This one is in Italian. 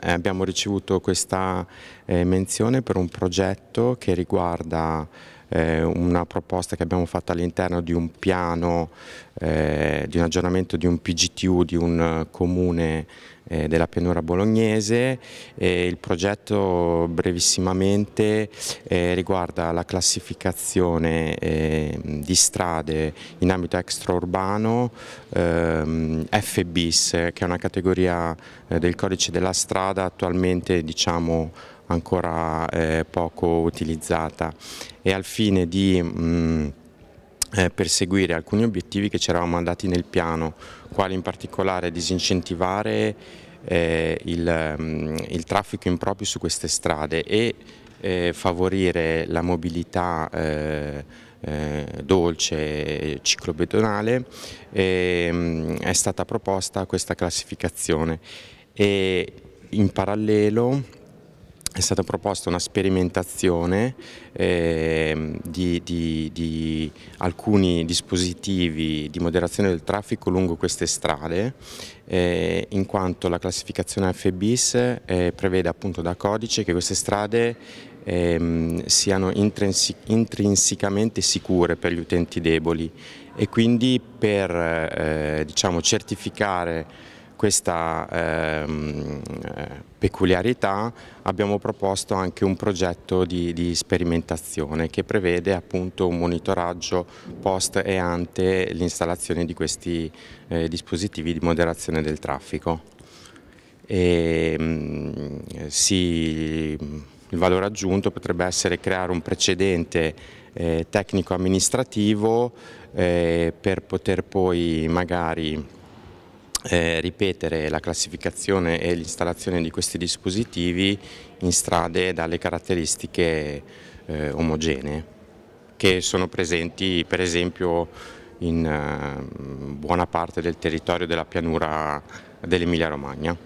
Eh, abbiamo ricevuto questa eh, menzione per un progetto che riguarda eh, una proposta che abbiamo fatto all'interno di un piano, eh, di un aggiornamento di un PGTU di un eh, comune eh, della pianura bolognese. E il progetto brevissimamente eh, riguarda la classificazione eh, di strade in ambito extraurbano ehm, FBIS, che è una categoria del codice della strada attualmente diciamo ancora eh, poco utilizzata e al fine di mh, mm, eh, perseguire alcuni obiettivi che ci eravamo dati nel piano, quali in particolare disincentivare eh, il, mh, mm, il, traffico improprio su queste strade e eh, favorire la mobilità eh, eh, dolce e, ciclobedonale ehm, è stata proposta questa classificazione e in parallelo è stata proposta una sperimentazione eh, di, di, di, alcuni dispositivi di moderazione del traffico lungo queste strade, eh, in quanto la classificazione FBIS eh, prevede appunto da codice che queste strade ehm, siano intrinsecamente sicure per gli utenti deboli e quindi per eh, diciamo, certificare questa ehm, peculiarità abbiamo proposto anche un progetto di, di, sperimentazione che prevede appunto un monitoraggio post e ante l'installazione di questi eh, dispositivi di moderazione del traffico. E, ehm, mh, sì, il valore aggiunto potrebbe essere creare un precedente eh, tecnico-amministrativo eh, per poter poi magari eh, ripetere la classificazione e l'installazione di questi dispositivi in strade dalle caratteristiche eh, omogenee che sono presenti per esempio in eh, buona parte del territorio della pianura dell'Emilia Romagna.